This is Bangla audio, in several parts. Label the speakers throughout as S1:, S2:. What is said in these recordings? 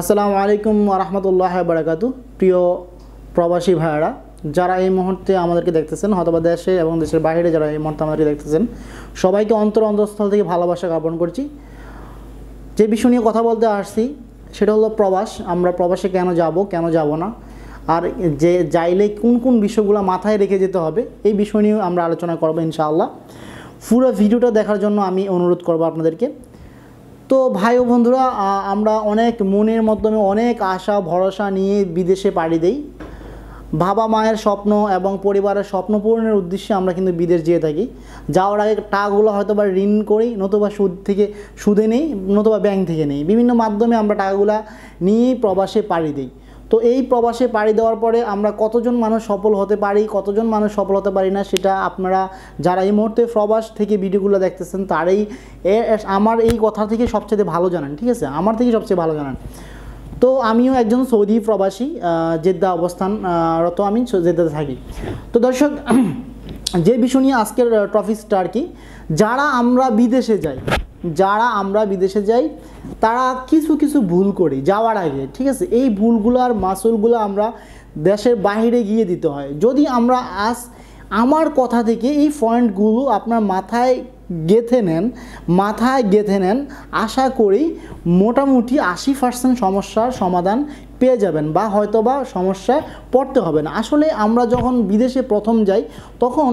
S1: আসসালামু আলাইকুম রহমতুল্লাহ বারাকাতু প্রিয় প্রবাসী ভাইয়ারা যারা এই মুহূর্তে আমাদেরকে দেখতেছেন হয়তোবা দেশে এবং দেশের বাইরে যারা এই মুহূর্তে আমাদেরকে দেখতেছেন সবাইকে অন্তর অন্তঃস্থল থেকে ভালোবাসা জ্ঞাপন করছি যে বিষয় নিয়ে কথা বলতে আসছি সেটা হলো প্রবাস আমরা প্রবাসে কেন যাব কেন যাব না আর যে যাইলে কোন কোন বিষয়গুলো মাথায় রেখে যেতে হবে এই বিষয় নিয়েও আমরা আলোচনা করবো ইনশাআল্লাহ পুরো ভিডিওটা দেখার জন্য আমি অনুরোধ করবো আপনাদেরকে তো ভাই ও বন্ধুরা আমরা অনেক মনের মাধ্যমে অনেক আশা ভরসা নিয়ে বিদেশে পাড়ি দেই বাবা মায়ের স্বপ্ন এবং পরিবারের স্বপ্ন পূরণের উদ্দেশ্যে আমরা কিন্তু বিদেশ যেয়ে থাকি যাওয়ার আগে টাকাগুলো হয়তো বা ঋণ করি নতুবা সুদ থেকে সুদে নেই নতুবা ব্যাংক থেকে নেই বিভিন্ন মাধ্যমে আমরা টাকাগুলো নিয়েই প্রবাসে পাড়ি দিই তো এই প্রবাসে পাড়ি দেওয়ার পরে আমরা কতজন মানুষ সফল হতে পারি কতজন মানুষ সফল হতে পারি না সেটা আপনারা যারা এই মুহূর্তে প্রবাস থেকে ভিডিওগুলো দেখতেছেন তারাই আমার এই কথা থেকে সবচেয়ে ভালো জানান ঠিক আছে আমার থেকে সবচেয়ে ভালো জানান তো আমিও একজন সৌদি প্রবাসী জেদ্দা অবস্থান রত আমি জেদ্দাতে থাকি তো দর্শক যে বিষয় নিয়ে আজকের টপিক্সটা আর কি যারা আমরা বিদেশে যাই যারা আমরা বিদেশে যাই তারা কিছু কিছু ভুল করি যাওয়ার আগে ঠিক আছে এই ভুলগুলো আর মাসুলগুলো আমরা দেশের বাহিরে গিয়ে দিতে হয় যদি আমরা আজ আমার কথা থেকে এই পয়েন্টগুলো আপনার মাথায় গেথে নেন মাথায় গেথে নেন আশা করি মোটামুটি আশি পার্সেন্ট সমস্যার সমাধান পেয়ে যাবেন বা হয়তো বা সমস্যায় পড়তে হবে না আসলে আমরা যখন বিদেশে প্রথম যাই তখন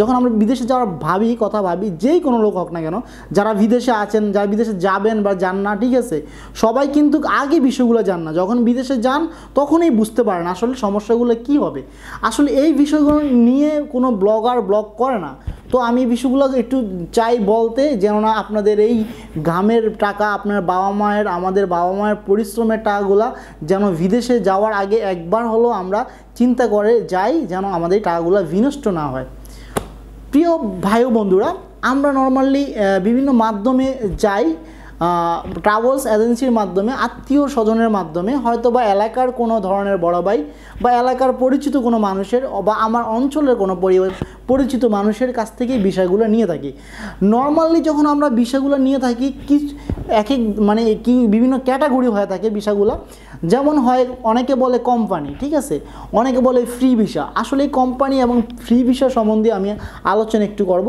S1: যখন আমরা বিদেশে যাওয়ার ভাবি কথা ভাবি যেই কোনো লোক হোক না কেন যারা বিদেশে আছেন যারা বিদেশে যাবেন বা যান না ঠিক আছে সবাই কিন্তু আগে বিষয়গুলো যান না যখন বিদেশে যান তখনই বুঝতে পারেন আসলে সমস্যাগুলো কি হবে আসলে এই বিষয়গুলো নিয়ে কোনো ব্লগার ব্লগ করে না তো আমি বিষয়গুলো একটু চাই বলতে যেন না আপনাদের এই ঘামের টাকা আপনার বাবা মায়ের আমাদের বাবা মায়ের পরিশ্রমের টাকাগুলা যেন যেন বিদেশে যাওয়ার আগে একবার হলো আমরা চিন্তা করে যাই যেন আমাদের টাকাগুলো বিনষ্ট না হয় প্রিয় ভাই বন্ধুরা আমরা নর্মালি বিভিন্ন মাধ্যমে যাই ট্রাভেলস এজেন্সির মাধ্যমে আত্মীয় স্বজনের মাধ্যমে হয়তো বা এলাকার কোনো ধরনের বড় ভাই বা এলাকার পরিচিত কোনো মানুষের বা আমার অঞ্চলের কোনো পরিচিত মানুষের কাছ থেকে বিষয়গুলো নিয়ে থাকি নর্মালি যখন আমরা বিষয়গুলো নিয়ে থাকি কি এক এক মানে কি বিভিন্ন ক্যাটাগরি হয়ে থাকে বিষয়গুলো যেমন হয় অনেকে বলে কোম্পানি ঠিক আছে অনেকে বলে ফ্রি ভিসা আসলে কোম্পানি এবং ফ্রি ভিসা সম্বন্ধে আমি আলোচনা একটু করব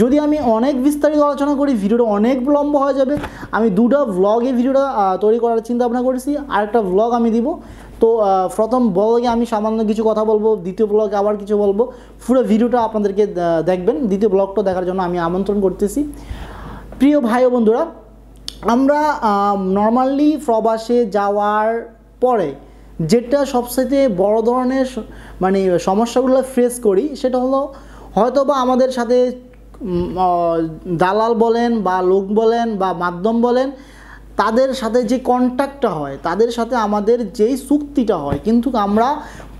S1: যদি আমি অনেক বিস্তারিত আলোচনা করি ভিডিওটা অনেক লম্ব হয়ে যাবে আমি দুটা ব্লগে ভিডিওটা তৈরি করার চিন্তা ভাবনা করেছি আর একটা ব্লগ আমি দিব তো প্রথম ব্লগে আমি সামান্য কিছু কথা বলবো দ্বিতীয় ব্লগে আবার কিছু বলবো পুরো ভিডিওটা আপনাদেরকে দেখবেন দ্বিতীয় ব্লগটা দেখার জন্য আমি আমন্ত্রণ করতেছি প্রিয় ভাই বন্ধুরা আমরা নর্মালি প্রবাসে যাওয়ার পরে যেটা সবচেয়ে বড় ধরনের মানে সমস্যাগুলো ফেস করি সেটা হলো হয়তো বা আমাদের সাথে দালাল বলেন বা লোক বলেন বা মাধ্যম বলেন তাদের সাথে যে কন্ট্যাক্টটা হয় তাদের সাথে আমাদের যেই চুক্তিটা হয় কিন্তু আমরা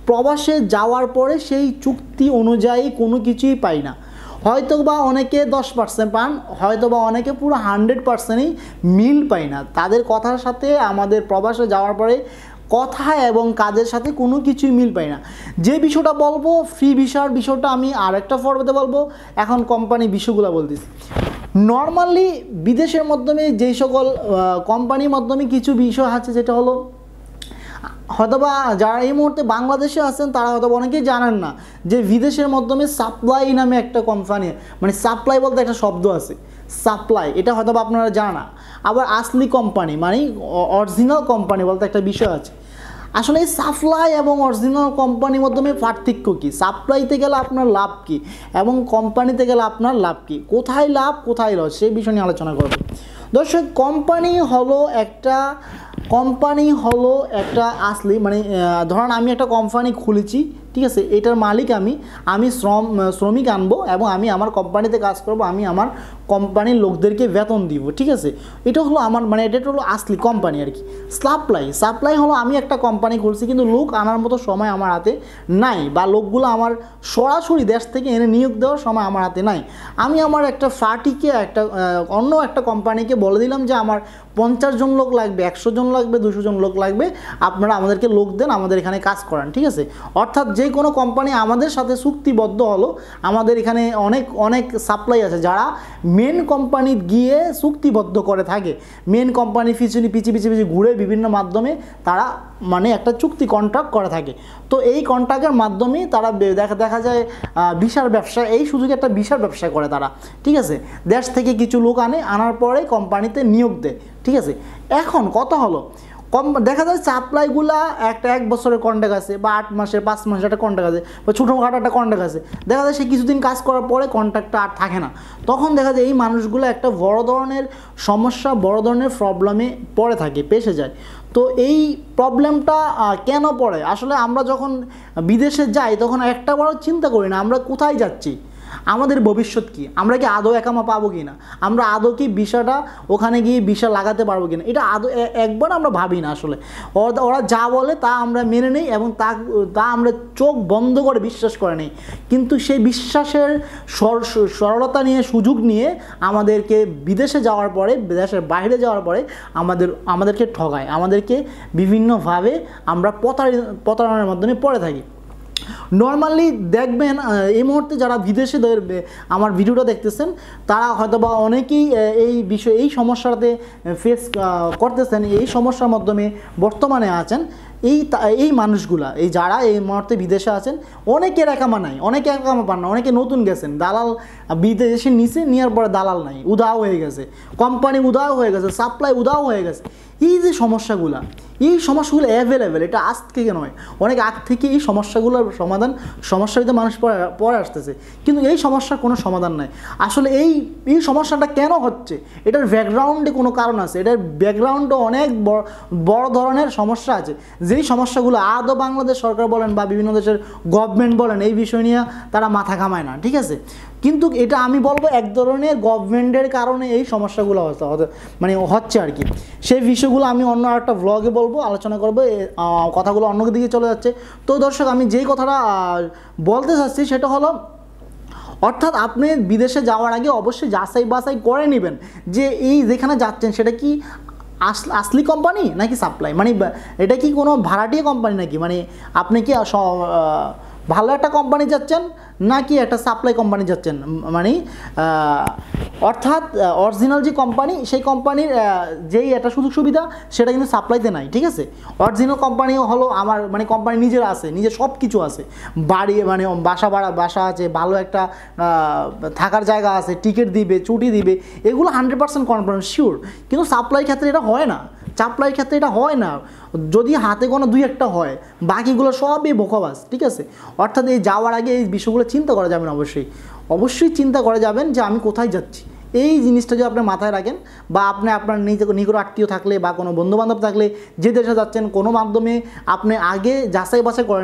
S1: প্রবাসে যাওয়ার পরে সেই চুক্তি অনুযায়ী কোনো কিছুই পাই না হয়তো বা অনেকে দশ পার্সেন্ট পান হয়তো বা অনেকে পুরো হান্ড্রেড পার্সেন্টই মিল পাই না তাদের কথার সাথে আমাদের প্রবাসে যাওয়ার পরে কথা এবং কাজের সাথে কোনো কিছুই মিল পাই না যে বিষয়টা বলবো ফ্রি বিষয়ের বিষয়টা আমি আরেকটা ফর্মেতে বলবো এখন কোম্পানি বিষয়গুলো বলতেছি নর্মালি বিদেশের মাধ্যমে যেই সকল কোম্পানির মাধ্যমে কিছু বিষয় আছে যেটা হলো হয়তোবা যারা এই মুহূর্তে বাংলাদেশে আছেন তারা হয়তো অনেকেই জানেন না যে বিদেশের মাধ্যমে সাপ্লাই নামে একটা কোম্পানি মানে সাপ্লাই বলতে একটা শব্দ আছে সাপ্লাই এটা হয়তো আপনারা জানা আবার আসলি কোম্পানি মানে অরিজিনাল কোম্পানি বলতে একটা বিষয় আছে আসলে এই সাপ্লাই এবং অরিজিনাল কোম্পানির মাধ্যমে পার্থক্য কী সাপ্লাইতে গেলে আপনার লাভ কী এবং কোম্পানিতে গেলে আপনার লাভ কী কোথায় লাভ কোথায় লস সেই বিষয় নিয়ে আলোচনা করবো দর্শক কোম্পানি হলো একটা কোম্পানি হলো একটা আসলে মানে ধরুন আমি একটা কোম্পানি খুলেছি ঠিক আছে এটার মালিক আমি আমি শ্রম শ্রমিক আনবো এবং আমি আমার কোম্পানিতে কাজ করব আমি আমার কোম্পানির লোকদেরকে বেতন দিব ঠিক আছে এটা হলো আমার মানে এটা হলো আসলি কোম্পানি আর কি সাপ্লাই সাপ্লাই হলো আমি একটা কোম্পানি খুলছি কিন্তু লোক আনার মতো সময় আমার হাতে নাই বা লোকগুলো আমার সরাসরি দেশ থেকে এনে নিয়োগ দেওয়ার সময় আমার হাতে নাই আমি আমার একটা ফার্টিকে একটা অন্য একটা কোম্পানিকে বলে দিলাম যে আমার পঞ্চাশ জন লোক লাগবে একশো জন লাগবে দুশো জন লোক লাগবে আপনারা আমাদেরকে লোক দেন আমাদের এখানে কাজ করান ঠিক আছে অর্থাৎ যে কোনো কোম্পানি আমাদের সাথে চুক্তিবদ্ধ হলো আমাদের এখানে অনেক অনেক সাপ্লাই আছে যারা মেন কোম্পানি গিয়ে চুক্তিবদ্ধ করে থাকে মেন কোম্পানি পিছনে পিছিয়ে পিছিয়ে পিছিয়ে ঘুরে বিভিন্ন মাধ্যমে তারা মানে একটা চুক্তি কন্ট্রাক্ট করে থাকে তো এই কন্ট্রাক্টের মাধ্যমে তারা দেখা দেখা যায় বিশাল ব্যবসা এই সুযোগে একটা বিশাল ব্যবসা করে তারা ঠিক আছে দেশ থেকে কিছু লোক আনে আনার পরে কোম্পানিতে নিয়োগ দেয় ঠিক আছে এখন কথা হলো কম দেখা যায় সাপ্লাইগুলা একটা এক বছরের কন্ট্যাক্ট আছে বা আট মাসে পাঁচ মাসের একটা কন্ট্যাক্ট আছে বা ছোটোখাটো একটা কন্ট্যাক্ট আছে দেখা যায় সে কিছুদিন কাজ করার পরে কন্ট্যাক্টটা আর থাকে না তখন দেখা যায় এই মানুষগুলো একটা বড় ধরনের সমস্যা বড় ধরনের প্রবলেমে পড়ে থাকে পেশে যায় তো এই প্রবলেমটা কেন পড়ে আসলে আমরা যখন বিদেশে যাই তখন একটা বড় চিন্তা করি না আমরা কোথায় যাচ্ছি আমাদের ভবিষ্যৎ কি আমরা কি আদৌ একামা পাবো কি না আমরা আদৌ কি বিষাটা ওখানে গিয়ে বিষা লাগাতে পারবো কি না এটা আদৌ একবার আমরা ভাবি না আসলে ওরা যা বলে তা আমরা মেনে নেই এবং তা তা আমরা চোখ বন্ধ করে বিশ্বাস করে নেই কিন্তু সেই বিশ্বাসের সরলতা নিয়ে সুযোগ নিয়ে আমাদেরকে বিদেশে যাওয়ার পরে বিদেশের বাইরে যাওয়ার পরে আমাদের আমাদেরকে ঠগায় আমাদেরকে বিভিন্নভাবে আমরা প্রতারণের মাধ্যমে পড়ে থাকি নর্মালি দেখবেন এই মুহূর্তে যারা বিদেশে আমার ভিডিওটা দেখতেছেন তারা হয়তো বা অনেকেই এই বিষয়ে এই সমস্যাতে ফেস করতেছেন এই সমস্যার মাধ্যমে বর্তমানে আছেন এই এই মানুষগুলা এই যারা এই মুহূর্তে বিদেশে আছেন অনেকে একামা নাই অনেকে একামা পান না অনেকে নতুন গেছেন দালাল বিদেশে নিচে নেওয়ার পরে দালাল নাই উদাও হয়ে গেছে কোম্পানি উদাও হয়ে গেছে সাপ্লাই উদাও হয়ে গেছে এই যে সমস্যাগুলো এই সমস্যাগুলো অ্যাভেলেবেল এটা আজ থেকে নয় অনেক আগ থেকে এই সমস্যাগুলোর সমাধান সমস্যার ভিতরে মানুষ পরে আসতেছে কিন্তু এই সমস্যার কোনো সমাধান নাই আসলে এই এই সমস্যাটা কেন হচ্ছে এটার ব্যাকগ্রাউন্ডে কোনো কারণ আছে এটার ব্যাকগ্রাউন্ডে অনেক বড় ধরনের সমস্যা আছে যেই সমস্যাগুলো আদৌ বাংলাদেশ সরকার বলেন বা বিভিন্ন দেশের গভর্নমেন্ট বলেন এই বিষয় নিয়ে তারা মাথা ঘামায় না ঠিক আছে কিন্তু এটা আমি বলবো এক ধরনের গভর্নমেন্টের কারণে এই সমস্যাগুলো মানে হচ্ছে আর কি সেই বিষয়গুলো আমি অন্য একটা ব্লগে বলবো আলোচনা করবো কথাগুলো অন্য দিকে চলে যাচ্ছে তো দর্শক আমি যেই কথাটা বলতে চাচ্ছি সেটা হলো অর্থাৎ আপনি বিদেশে যাওয়ার আগে অবশ্যই যাচাই বাছাই করে নেবেন যে এই যেখানে যাচ্ছেন সেটা কি আসলি কোম্পানি নাকি সাপ্লাই মানে এটা কি কোনো ভাড়াটিয়া কোম্পানি নাকি মানে আপনি কি ভালো একটা কোম্পানি যাচ্ছেন নাকি একটা সাপ্লাই কোম্পানি যাচ্ছেন মানে অর্থাৎ অরিজিনাল যে কোম্পানি সেই কোম্পানির যেই একটা সুযোগ সুবিধা সেটা কিন্তু সাপ্লাইতে নাই ঠিক আছে অরিজিনাল কোম্পানি হলো আমার মানে কোম্পানি নিজের আছে নিজের সব কিছু আছে বাড়ি মানে বাসা ভাড়া বাসা আছে ভালো একটা থাকার জায়গা আছে টিকিট দিবে ছুটি দিবে এগুলো হান্ড্রেড পার্সেন্ট কনফার্ম শিওর কিন্তু সাপ্লাই ক্ষেত্রে এটা হয় না চাপলাইয়ের ক্ষেত্রে এটা হয় না যদি হাতে কোনো দুই একটা হয় বাকিগুলো সবই বকবাস ঠিক আছে অর্থাৎ এই যাওয়ার আগে এই বিষয়গুলো চিন্তা করা যাবেন অবশ্যই অবশ্যই চিন্তা করা যাবেন যে আমি কোথায় যাচ্ছি এই জিনিসটা যদি আপনি মাথায় রাখেন বা আপনি আপনার নিজ নিকট আত্মীয় থাকলে বা কোনো বন্ধুবান্ধব থাকলে যে দেশে যাচ্ছেন কোনো মাধ্যমে আপনি আগে যাচাই বাছাই করে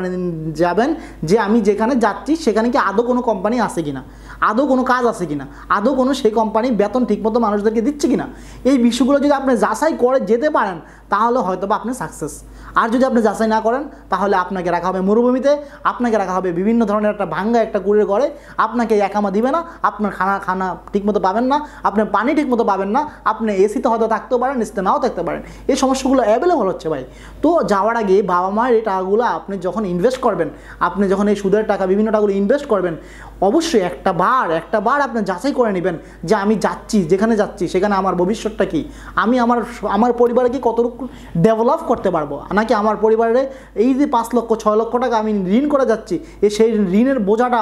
S1: যাবেন যে আমি যেখানে যাচ্ছি সেখানে কি আদৌ কোনো কোম্পানি আছে কি না আদৌ কোনো কাজ আছে কিনা আদৌ কোনো সেই কোম্পানি বেতন ঠিকমতো মানুষদেরকে দিচ্ছে কিনা এই বিষয়গুলো যদি আপনি যাচাই করে যেতে পারেন তাহলে হয়তো বা আপনি সাকসেস আর যদি আপনি যাচাই না করেন তাহলে আপনাকে রাখা হবে মরুভূমিতে আপনাকে রাখা হবে বিভিন্ন ধরনের একটা ভাঙ্গা একটা কুড়ের ঘরে আপনাকে একামা দিবে না আপনার খানা খানা ঠিকমতো পাবেন না আপনি পানি ঠিকমতো পাবেন না আপনি এসিতে হয়তো থাকতেও পারেন এসিতে নাও থাকতে পারেন এই সমস্যাগুলো অ্যাভেলেবল হচ্ছে ভাই তো যাওয়ার আগে বাবা মায়ের এই টাকাগুলো আপনি যখন ইনভেস্ট করবেন আপনি যখন এই সুদের টাকা বিভিন্ন টাকাগুলো ইনভেস্ট করবেন অবশ্যই একটা বার একটা বার আপনি যাচাই করে নেবেন যে আমি যাচ্ছি যেখানে যাচ্ছি সেখানে আমার ভবিষ্যৎটা কি আমি আমার আমার পরিবারে কি কতটুকু ডেভেলপ করতে পারবো নাকি আমার পরিবারে এই যে পাঁচ লক্ষ ছয় লক্ষ টাকা আমি ঋণ করে যাচ্ছি এই সেই ঋণের বোঝাটা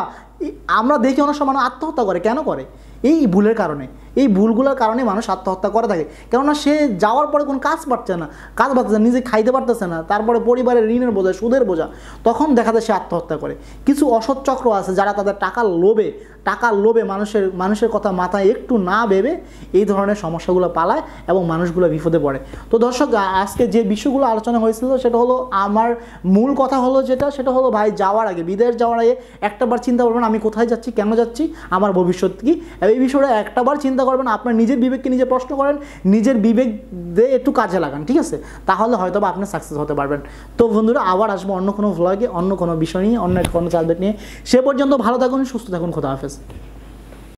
S1: আমরা দেখি অনেক সময় আত্মহত্যা করে কেন করে এই ভুলের কারণে এই ভুলগুলোর কারণে মানুষ আত্মহত্যা করে থাকে কেননা সে যাওয়ার পরে কোনো কাজ পাচ্ছে না কাজ পাচ্ছে নিজে খাইতে পারতেছে না তারপরে পরিবারের ঋণের বোঝা সুদের বোঝা তখন দেখা যায় সে আত্মহত্যা করে কিছু অসৎ চক্র আছে যারা তাদের টাকার লোভে টাকার লোভে মানুষের মানুষের কথা মাথায় একটু না ভেবে এই ধরনের সমস্যাগুলো পালায় এবং মানুষগুলো বিপদে পড়ে তো দর্শক আজকে যে বিষয়গুলো আলোচনা হয়েছিল সেটা হলো আমার মূল কথা হলো যেটা সেটা হলো ভাই যাওয়ার আগে বিদেশ যাওয়ার আগে একটাবার চিন্তা করবেন আমি কোথায় যাচ্ছি কেন যাচ্ছি আমার ভবিষ্যৎ কী এই বিষয়টা একটাবার চিন্তা করবেন আপনার নিজের বিবেককে নিজে প্রশ্ন করেন নিজের বিবেক দিয়ে একটু কাজে লাগান ঠিক আছে তাহলে হয়তো বা আপনি সাকসেস হতে পারবেন তো বন্ধুরা আবার আসবো অন্য কোনো ভ্লগে অন্য কোনো বিষয় নিয়ে অন্য কোনো চালবেট নিয়ে সে পর্যন্ত ভালো থাকুন সুস্থ থাকুন খোদা হাফেজ